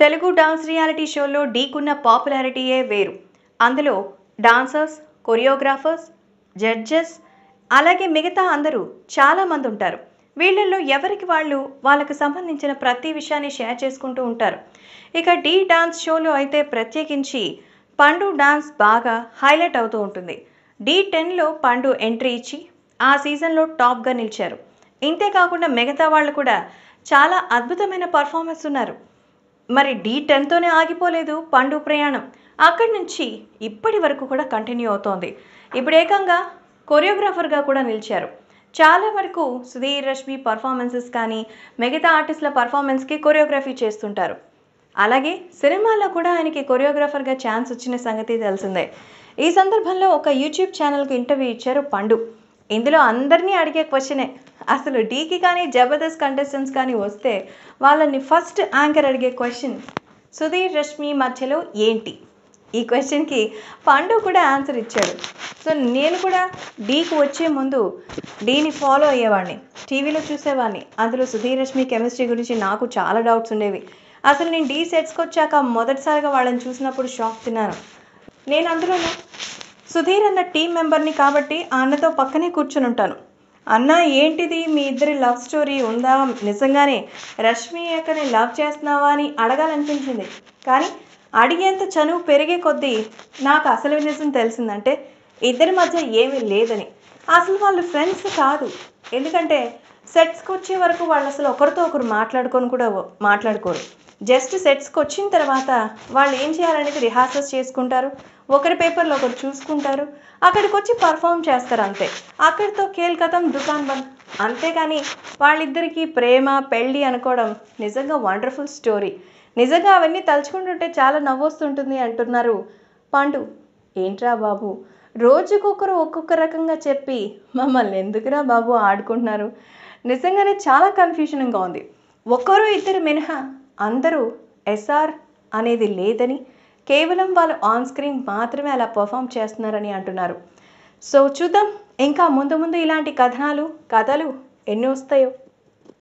Telugu dance reality షోలో ఢీకున్న పాపులారిటీయే వేరు అందులో డాన్సర్స్ కొరియోగ్రాఫర్స్ జడ్జెస్ అలాగే మిగతా అందరూ చాలామంది ఉంటారు వీళ్ళల్లో ఎవరికి వాళ్ళు వాళ్ళకు సంబంధించిన ప్రతి విషయాన్ని షేర్ చేసుకుంటూ ఉంటారు ఇక డీ డాన్స్ షోలో అయితే ప్రత్యేకించి పండు డాన్స్ బాగా హైలైట్ అవుతూ ఉంటుంది డీ టెన్లో పండు ఎంట్రీ ఇచ్చి ఆ సీజన్లో టాప్గా నిలిచారు ఇంతేకాకుండా మిగతా వాళ్ళు కూడా చాలా అద్భుతమైన పర్ఫార్మెన్స్ ఉన్నారు మరి డీ టెన్తోనే ఆగిపోలేదు పండు ప్రయాణం అక్కడి నుంచి ఇప్పటి వరకు కూడా కంటిన్యూ అవుతోంది ఇప్పుడు ఏకంగా కొరియోగ్రాఫర్గా కూడా నిలిచారు చాలా వరకు సుధీర్ రష్మి పర్ఫార్మెన్సెస్ కానీ మిగతా ఆర్టిస్టుల పర్ఫార్మెన్స్కి కొరియోగ్రఫీ చేస్తుంటారు అలాగే సినిమాల్లో కూడా ఆయనకి కొరియోగ్రాఫర్గా ఛాన్స్ వచ్చిన సంగతి తెలిసిందే ఈ సందర్భంలో ఒక యూట్యూబ్ ఛానల్కి ఇంటర్వ్యూ ఇచ్చారు పండు ఇందులో అందరినీ అడిగే క్వశ్చనే అసలు డీకి కానీ జబర్దస్త్ కంటెస్టెంట్స్ కానీ వస్తే వాళ్ళని ఫస్ట్ యాంకర్ అడిగే క్వశ్చన్ సుధీర్ రష్మి మధ్యలో ఏంటి ఈ క్వశ్చన్కి పండు కూడా ఆన్సర్ ఇచ్చాడు సో నేను కూడా డీకి వచ్చే ముందు డీని ఫాలో అయ్యేవాడిని టీవీలో చూసేవాడిని అందులో సుధీర్ రష్మి కెమిస్ట్రీ గురించి నాకు చాలా డౌట్స్ ఉండేవి అసలు నేను డీ సెట్స్కి వచ్చాక మొదటిసారిగా వాళ్ళని చూసినప్పుడు షాక్ తిన్నాను నేను అందులో సుధీర్ అన్న టీం మెంబర్ని కాబట్టి అన్నతో పక్కనే కూర్చుని ఉంటాను అన్న ఏంటిది మీ ఇద్దరి లవ్ స్టోరీ ఉందా నిజంగానే రష్మి అక్కని లవ్ చేస్తున్నావా అని అడగాలనిపించింది కానీ అడిగేంత చనువు పెరిగే కొద్దీ నాకు అసలు నిజం తెలిసిందంటే ఇద్దరి మధ్య ఏమీ లేదని అసలు వాళ్ళు ఫ్రెండ్స్ కాదు ఎందుకంటే సెట్స్కి వచ్చే వరకు వాళ్ళు అసలు ఒకరితో ఒకరు మాట్లాడుకొని కూడా మాట్లాడుకోరు జస్ట్ సెట్స్కి వచ్చిన తర్వాత వాళ్ళు ఏం చేయాలనేది రిహార్సల్స్ చేసుకుంటారు ఒకరి పేపర్లో ఒకరు చూసుకుంటారు అక్కడికి వచ్చి పర్ఫామ్ చేస్తారు అంతే అక్కడితో కేల్కతం దుకాన్ బంద్ అంతేకాని వాళ్ళిద్దరికీ ప్రేమ పెళ్ళి అనుకోవడం నిజంగా వండర్ఫుల్ స్టోరీ నిజంగా అవన్నీ తలుచుకుంటుంటే చాలా నవ్వొస్తుంటుంది అంటున్నారు పాండు ఏంట్రా బాబు రోజుకొకరు ఒక్కొక్క రకంగా చెప్పి మమ్మల్ని ఎందుకురా బాబు ఆడుకుంటున్నారు నిజంగానే చాలా కన్ఫ్యూషన్గా ఉంది ఒకరు ఇద్దరు మినహా అందరూ ఎస్ఆర్ అనేది లేదని కేవలం వాళ్ళు ఆన్ స్క్రీన్ మాత్రమే అలా పర్ఫామ్ చేస్తున్నారని అంటున్నారు సో చూద్దాం ఇంకా ముందు ముందు ఇలాంటి కథనాలు కథలు ఎన్ని వస్తాయో